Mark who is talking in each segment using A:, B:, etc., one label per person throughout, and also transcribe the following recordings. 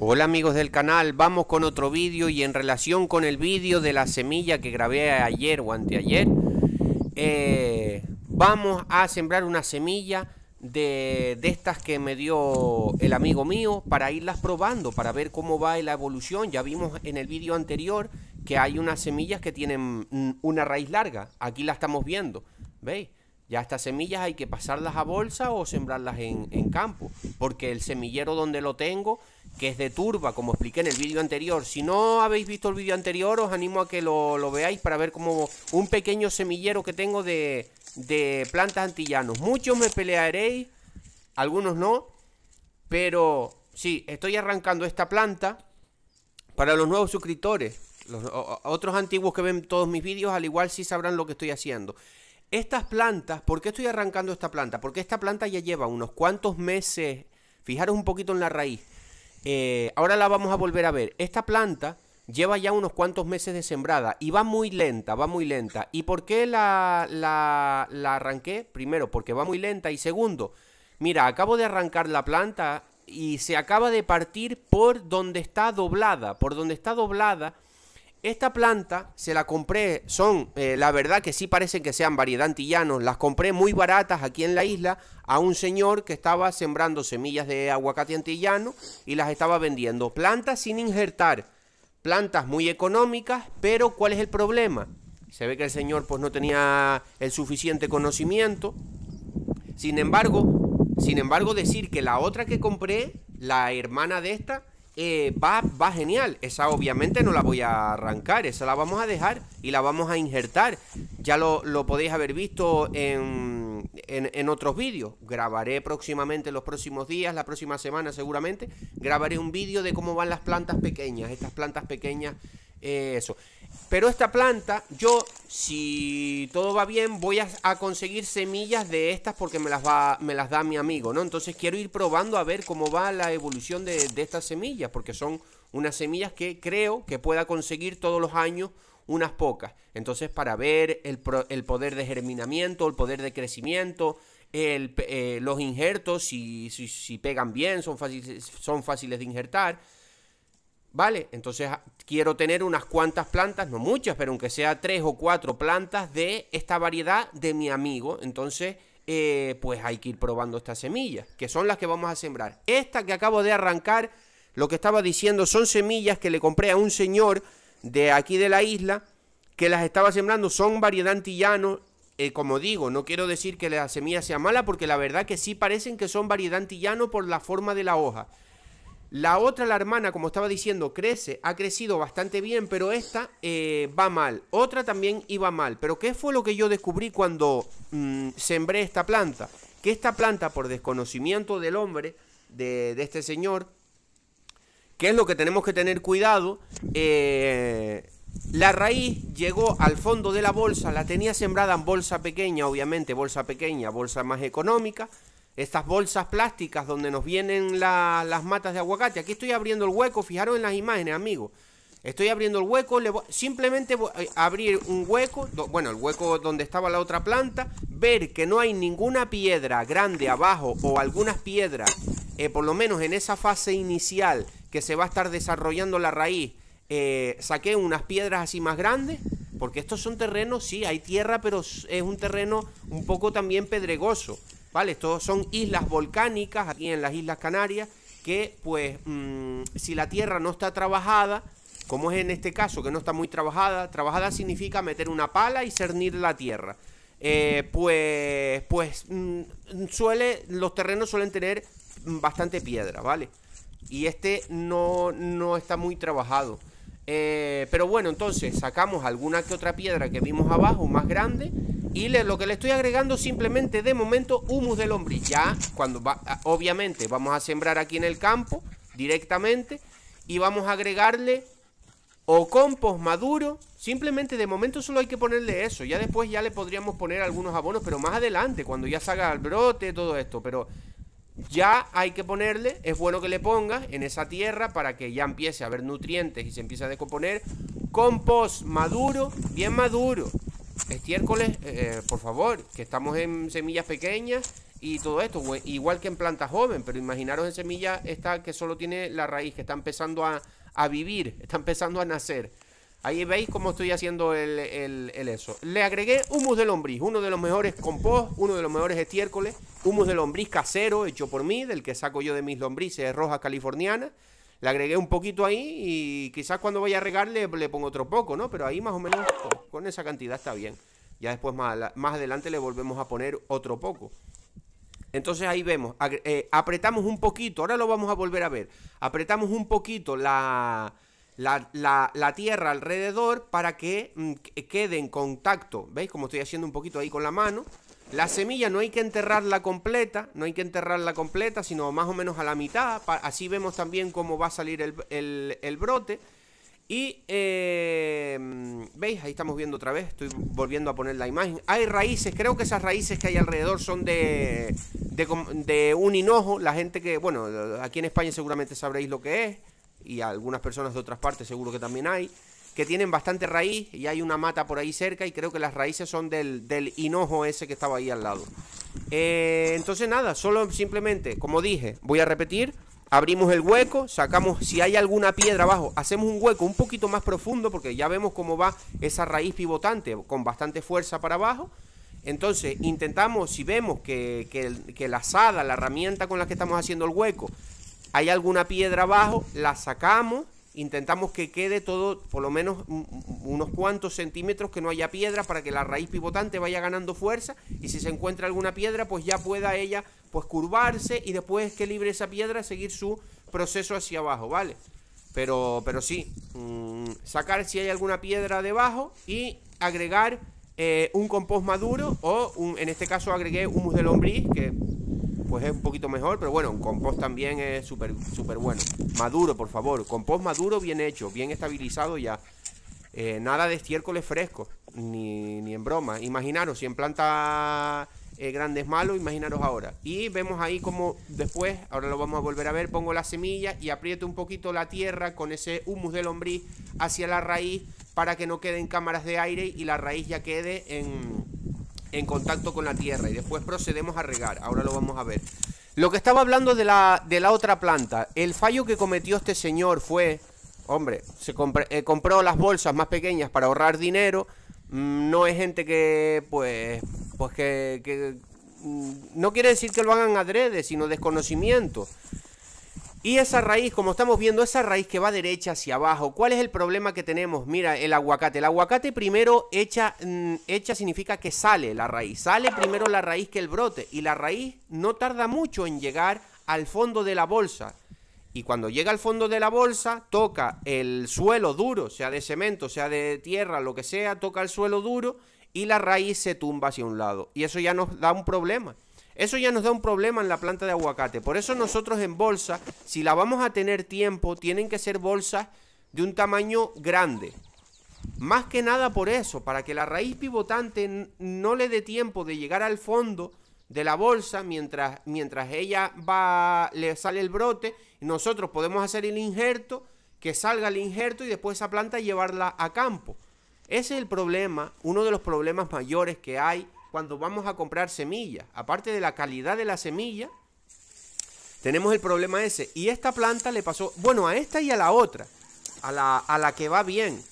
A: Hola amigos del canal, vamos con otro vídeo y en relación con el vídeo de la semilla que grabé ayer o anteayer eh, Vamos a sembrar una semilla de, estas que me dio el amigo mío para irlas probando, para ver cómo va la evolución Ya vimos en el vídeo anterior que hay unas semillas que tienen mm, una raíz larga, aquí la estamos viendo, ¿veis? Ya estas semillas hay que pasarlas a bolsa o sembrarlas en, en campo, porque el semillero donde lo tengo que es de turba, como expliqué en el vídeo anterior. Si no habéis visto el vídeo anterior, os animo a que lo, veáis para ver como un pequeño semillero que tengo de, plantas antillanos. Muchos me pelearéis, algunos no, pero sí, estoy arrancando esta planta para los nuevos suscriptores. Los otros antiguos que ven todos mis vídeos, al igual sí sabrán lo que estoy haciendo. Estas plantas, ¿por qué estoy arrancando esta planta? Porque esta planta ya lleva unos cuantos meses, fijaros un poquito en la raíz, eh, ahora la vamos a volver a ver. Esta planta lleva ya unos cuantos meses de sembrada y va muy lenta, va muy lenta. ¿Y por qué la, la arranqué? Primero, porque va muy lenta y segundo, mira, acabo de arrancar la planta y se acaba de partir por donde está doblada, por donde está doblada esta planta se la compré, son, eh, la verdad que sí parecen que sean variedad antillanos, las compré muy baratas aquí en la isla a un señor que estaba sembrando semillas de aguacate antillano y las estaba vendiendo. Plantas sin injertar, plantas muy económicas, pero ¿cuál es el problema? Se ve que el señor pues no tenía el suficiente conocimiento. Sin embargo, sin embargo decir que la otra que compré, la hermana de esta, eh, va, genial. Esa obviamente no la voy a arrancar, esa la vamos a dejar y la vamos a injertar. Ya lo, podéis haber visto en, otros vídeos. Grabaré próximamente, los próximos días, la próxima semana seguramente, grabaré un vídeo de cómo van las plantas pequeñas, estas plantas pequeñas, eh, eso. Pero esta planta, yo, si todo va bien, voy a, conseguir semillas de estas porque me las, va, me las da mi amigo, ¿no? Entonces quiero ir probando a ver cómo va la evolución de, estas semillas, porque son unas semillas que creo que pueda conseguir todos los años unas pocas. Entonces, para ver el, poder de germinamiento, el poder de crecimiento, eh, los injertos, si, si, si, pegan bien, son fáciles, son fáciles de injertar ¿Vale? Entonces ah, quiero tener unas cuantas plantas, no muchas, pero aunque sea tres o cuatro plantas de esta variedad de mi amigo. Entonces, eh, pues hay que ir probando estas semillas, que son las que vamos a sembrar. Esta que acabo de arrancar, lo que estaba diciendo, son semillas que le compré a un señor de aquí de la isla, que las estaba sembrando, son variedad antillano. Eh, como digo, no quiero decir que la semilla sea mala, porque la verdad que sí parecen que son variedad antillano por la forma de la hoja. La otra, la hermana, como estaba diciendo, crece, ha crecido bastante bien, pero esta eh, va mal. Otra también iba mal. Pero ¿qué fue lo que yo descubrí cuando mm, sembré esta planta? Que esta planta, por desconocimiento del hombre, de, este señor, que es lo que tenemos que tener cuidado, eh, la raíz llegó al fondo de la bolsa, la tenía sembrada en bolsa pequeña, obviamente, bolsa pequeña, bolsa más económica estas bolsas plásticas donde nos vienen las matas de aguacate. Aquí estoy abriendo el hueco, fijaros en las imágenes, amigos. Estoy abriendo el hueco, simplemente voy eh, abrir un hueco, bueno, el hueco donde estaba la otra planta, ver que no hay ninguna piedra grande abajo o algunas piedras, eh, por lo menos en esa fase inicial que se va a estar desarrollando la raíz, eh, saqué unas piedras así más grandes, porque estos son terrenos, sí, hay tierra, pero es un terreno un poco también pedregoso. Estos son islas volcánicas aquí en las Islas Canarias que pues mm, si la tierra no está trabajada, como es en este caso que no está muy trabajada, trabajada significa meter una pala y cernir la tierra. Eh, pues pues mm, suele, los terrenos suelen tener bastante piedra, ¿vale? Y este no, no está muy trabajado. Eh, pero bueno, entonces sacamos alguna que otra piedra que vimos abajo, más grande, y lo que le estoy agregando simplemente de momento humus de lombriz. Ya, cuando va, ah, obviamente vamos a sembrar aquí en el campo directamente y vamos a agregarle o compost maduro. Simplemente de momento solo hay que ponerle eso. Ya después ya le podríamos poner algunos abonos, pero más adelante, cuando ya salga el brote, todo esto. Pero ya hay que ponerle, es bueno que le ponga en esa tierra para que ya empiece a haber nutrientes y se empiece a descomponer. Compost maduro, bien maduro estiércoles, eh, eh, por favor, que estamos en semillas pequeñas y todo esto, igual que en planta joven, pero imaginaros en semilla esta que solo tiene la raíz, que está empezando a, vivir, está empezando a nacer. Ahí veis cómo estoy haciendo el, el, eso. Le agregué humus de lombriz, uno de los mejores compost, uno de los mejores estiércoles, humus de lombriz casero hecho por mí, del que saco yo de mis lombrices rojas californianas le agregué un poquito ahí y quizás cuando vaya a regar le, pongo otro poco, ¿no? Pero ahí más o menos con esa cantidad está bien. Ya después más, adelante le volvemos a poner otro poco. Entonces ahí vemos, eh, apretamos un poquito, ahora lo vamos a volver a ver. Apretamos un poquito la, la, tierra alrededor para mm, que quede en contacto. ¿Veis? Como estoy haciendo un poquito ahí con la mano la semilla no hay que enterrarla completa, no hay que enterrarla completa, sino más o menos a la mitad. Así vemos también cómo va a salir el, brote. Y em, veis, ahí estamos viendo otra vez, estoy volviendo a poner la imagen. Hay raíces, creo que esas raíces que hay alrededor son de, de, de un hinojo. La gente que, bueno, aquí en España seguramente sabréis lo que es y algunas personas de otras partes seguro que también hay que tienen bastante raíz y hay una mata por ahí cerca y creo que las raíces son del, del hinojo ese que estaba ahí al lado. Eh, entonces nada, solo simplemente, como dije, voy a repetir, abrimos el hueco, sacamos, si hay alguna piedra abajo, hacemos un hueco un poquito más profundo porque ya vemos cómo va esa raíz pivotante con bastante fuerza para abajo. Entonces intentamos, si vemos que, que la asada, la herramienta con la que estamos haciendo el hueco, hay alguna piedra abajo, la sacamos intentamos que quede todo, por lo menos unos cuantos centímetros, que no haya piedra para que la raíz pivotante vaya ganando fuerza y si se encuentra alguna piedra, pues ya pueda ella pues curvarse y después que libre esa piedra seguir su proceso hacia abajo, ¿vale? Pero, pero sí, mm, sacar si hay alguna piedra debajo y agregar eh, un compost maduro o en este caso agregué humus de lombriz, que pues es un poquito mejor, pero bueno, compost también es súper súper bueno. Maduro, por favor, compost maduro bien hecho, bien estabilizado ya. Eh, nada de estiércoles fresco, ni, ni en broma. Imaginaros, si en planta eh, grandes malo, imaginaros ahora. Y vemos ahí como después, ahora lo vamos a volver a ver, pongo la semilla y aprieto un poquito la tierra con ese humus de lombriz hacia la raíz para que no queden cámaras de aire y la raíz ya quede en, en contacto con la tierra y después procedemos a regar. Ahora lo vamos a ver. Lo que estaba hablando de la, de la otra planta, el fallo que cometió este señor fue, hombre, se eh, compró las bolsas más pequeñas para ahorrar dinero. Mm, no es gente que, pues, pues que mm, no quiere decir que lo hagan adrede, sino desconocimiento. Y esa raíz, como estamos viendo, esa raíz que va derecha hacia abajo, ¿cuál es el problema que tenemos? Mira, el aguacate. El aguacate primero hecha, mm, echa significa que sale la raíz. Sale primero la raíz que el brote. Y la raíz no tarda mucho en llegar al fondo de la bolsa. Y cuando llega al fondo de la bolsa, toca el suelo duro, sea de cemento, sea de tierra, lo que sea, toca el suelo duro y la raíz se tumba hacia un lado. Y eso ya nos da un problema. Eso ya nos da un problema en la planta de aguacate. Por eso nosotros en bolsa, si la vamos a tener tiempo, tienen que ser bolsas de un tamaño grande. Más que nada por eso, para que la raíz pivotante no le dé tiempo de llegar al fondo de la bolsa mientras, mientras ella va, le sale el brote, nosotros podemos hacer el injerto, que salga el injerto y después esa planta llevarla a campo. Ese es el problema, uno de los problemas mayores que hay cuando vamos a comprar semillas. Aparte de la calidad de la semilla, tenemos el problema ese. Y esta planta le pasó, bueno, a esta y a la otra, a la, a la que va bien,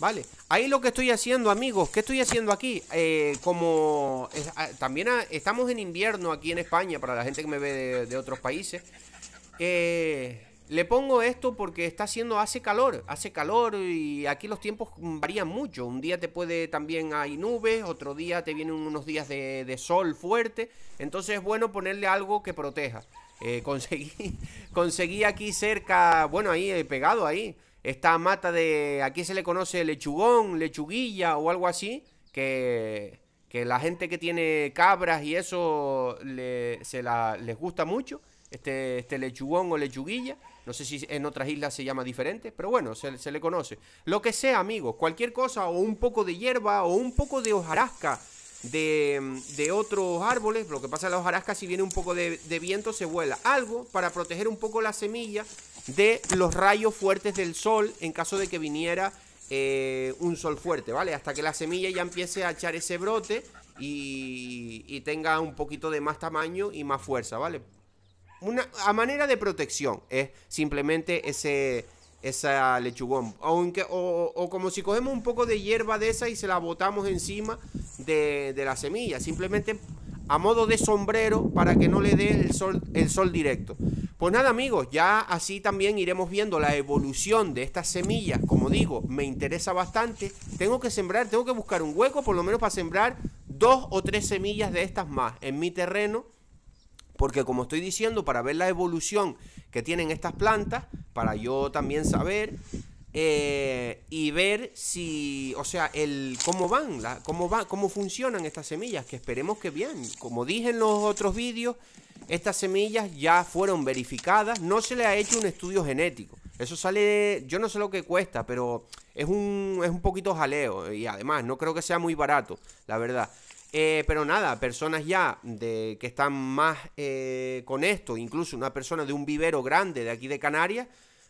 A: ¿vale? Ahí lo que estoy haciendo, amigos, ¿qué estoy haciendo aquí? Eh, como ah, también ah, estamos en invierno aquí en España, para la gente que me ve de, de otros países. Eh, le pongo esto porque está haciendo, hace calor, hace calor y aquí los tiempos varían mucho. Un día te puede también hay nubes, otro día te vienen unos días de, sol fuerte. Entonces es bueno ponerle algo que proteja. Eh, conseguí, aquí cerca, bueno, ahí eh, pegado ahí, esta mata de, aquí se le conoce lechugón, lechuguilla o algo así, que, que la gente que tiene cabras y eso se la, les gusta mucho este, este lechugón o lechuguilla. No sé si en otras islas se llama diferente, pero bueno, se, le conoce. Lo que sea, amigos, cualquier cosa, o un poco de hierba, o un poco de hojarasca de, otros árboles. Lo que pasa que la hojarasca, si viene un poco de, viento, se vuela. Algo para proteger un poco la semilla de los rayos fuertes del sol en caso de que viniera eh, un sol fuerte, ¿vale? Hasta que la semilla ya empiece a echar ese brote y, y tenga un poquito de más tamaño y más fuerza, ¿vale? a manera de protección, es simplemente ese, esa lechugón. Aunque, o, como si cogemos un poco de hierba de esa y se la botamos encima de, la semilla. Simplemente a modo de sombrero para que no le dé el sol, el sol directo. Pues nada amigos, ya así también iremos viendo la evolución de estas semillas. Como digo, me interesa bastante. Tengo que sembrar, tengo que buscar un hueco por lo menos para sembrar dos o tres semillas de estas más en mi terreno porque como estoy diciendo, para ver la evolución que tienen estas plantas, para yo también saber eh, y ver si, o sea, el cómo van, la, cómo va, cómo funcionan estas semillas, que esperemos que bien. Como dije en los otros vídeos, estas semillas ya fueron verificadas, no se le ha hecho un estudio genético. Eso sale, yo no sé lo que cuesta, pero es un, es un poquito jaleo y además no creo que sea muy barato, la verdad. Eh, pero nada, personas ya de, que están más eh, con esto, incluso una persona de un vivero grande de aquí de Canarias,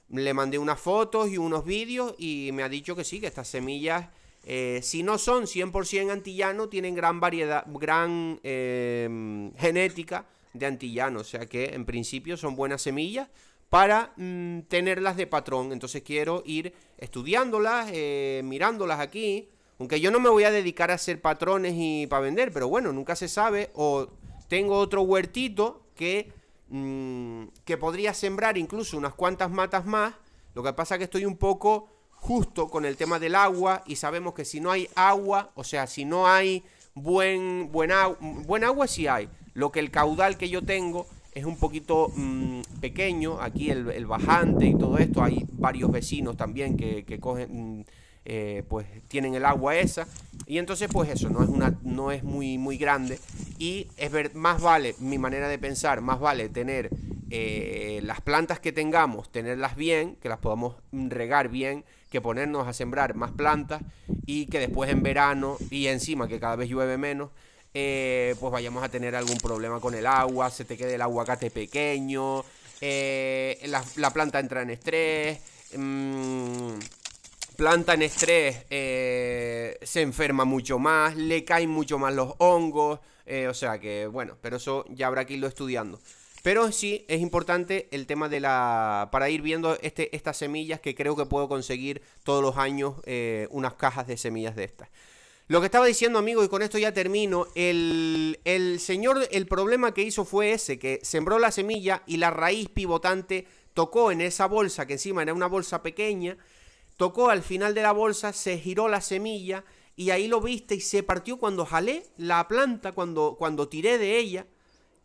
A: le mandé unas fotos y unos vídeos y me ha dicho que sí, que estas semillas, eh, si no son 100% antillano, tienen gran variedad, gran em, genética de antillano, o sea que en principio son buenas semillas para mm, tenerlas de patrón. Entonces quiero ir estudiándolas, mirándolas aquí aunque yo no me voy a dedicar a hacer patrones y para vender, pero bueno, nunca se sabe. O tengo otro huertito que, mm, que podría sembrar incluso unas cuantas matas más. Lo que pasa es que estoy un poco justo con el tema del agua y sabemos que si no hay agua, o sea, si no hay buen, buen agua, sí hay. Lo que el caudal que yo tengo es un poquito mm, pequeño, aquí el, bajante y todo esto, hay varios vecinos también que, cogen... Eh, pues tienen el agua esa. Y entonces, pues eso, no es, una, no es muy, muy grande. Y es ver, más vale, mi manera de pensar, más vale tener eh, las plantas que tengamos, tenerlas bien, que las podamos regar bien, que ponernos a sembrar más plantas y que después en verano y encima que cada vez llueve menos, eh, pues vayamos a tener algún problema con el agua, se te quede el aguacate pequeño, la, planta entra en estrés. Mm, planta en estrés eh, se enferma mucho más, le caen mucho más los hongos, eh, o sea que bueno, pero eso ya habrá que irlo estudiando. Pero sí es importante el tema de la. para ir viendo este, estas semillas que creo que puedo conseguir todos los años eh, unas cajas de semillas de estas. Lo que estaba diciendo, amigo, y con esto ya termino, el, el señor, el problema que hizo fue ese, que sembró la semilla y la raíz pivotante tocó en esa bolsa, que encima era una bolsa pequeña, Tocó al final de la bolsa, se giró la semilla y ahí lo viste y se partió cuando jalé la planta, cuando, cuando tiré de ella,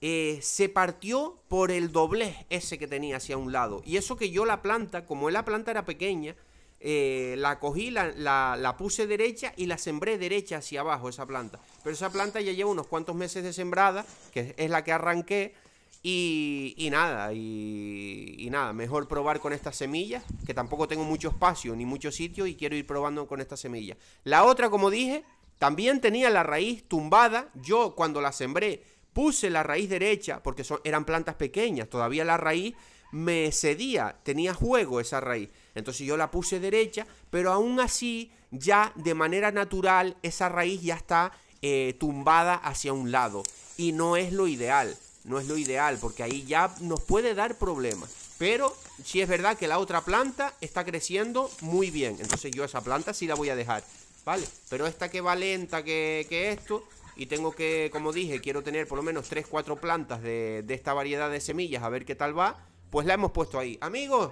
A: eh, se partió por el doblez ese que tenía hacia un lado. Y eso que yo la planta, como la planta era pequeña, eh, la cogí, la, la, puse derecha y la sembré derecha hacia abajo, esa planta. Pero esa planta ya lleva unos cuantos meses de sembrada, que es la que arranqué, y, nada, y, nada, mejor probar con estas semillas, que tampoco tengo mucho espacio ni mucho sitio y quiero ir probando con estas semillas. La otra, como dije, también tenía la raíz tumbada. Yo cuando la sembré puse la raíz derecha, porque eran plantas pequeñas, todavía la raíz me cedía, tenía juego esa raíz. Entonces yo la puse derecha, pero aún así ya de manera natural esa raíz ya está eh, tumbada hacia un lado y no es lo ideal no es lo ideal, porque ahí ya nos puede dar problemas. Pero sí es verdad que la otra planta está creciendo muy bien. Entonces yo esa planta sí la voy a dejar. ¿Vale? Pero esta que va lenta que, esto. Y tengo que, como dije, quiero tener por lo menos 3-4 plantas de, esta variedad de semillas. A ver qué tal va. Pues la hemos puesto ahí. Amigos,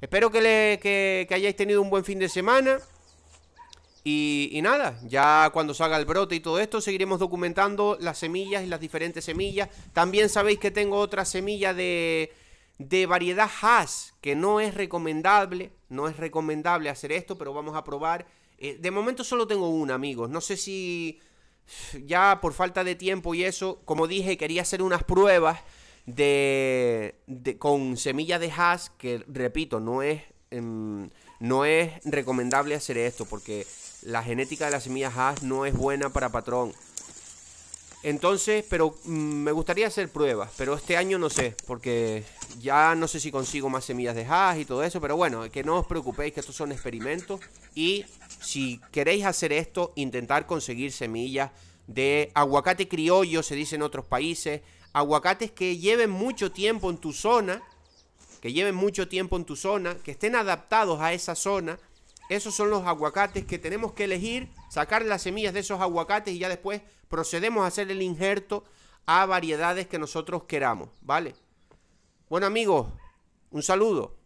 A: espero que, le, que hayáis tenido un buen fin de semana. Y, nada, ya cuando salga el brote y todo esto, seguiremos documentando las semillas y las diferentes semillas. También sabéis que tengo otra semilla de, de variedad Haas, que no es recomendable, no es recomendable hacer esto, pero vamos a probar. Eh, de momento solo tengo una, amigos. No sé si ya por falta de tiempo y eso, como dije, quería hacer unas pruebas de, con semilla de Haas, que repito, no es... Em, no es recomendable hacer esto porque la genética de las semillas Haas no es buena para patrón. Entonces, pero mm, me gustaría hacer pruebas, pero este año no sé, porque ya no sé si consigo más semillas de Haas y todo eso, pero bueno, que no os preocupéis, que estos son experimentos y si queréis hacer esto, intentar conseguir semillas de aguacate criollo, se dice en otros países, aguacates que lleven mucho tiempo en tu zona que lleven mucho tiempo en tu zona, que estén adaptados a esa zona. Esos son los aguacates que tenemos que elegir, sacar las semillas de esos aguacates y ya después procedemos a hacer el injerto a variedades que nosotros queramos, ¿vale? Bueno amigos, un saludo.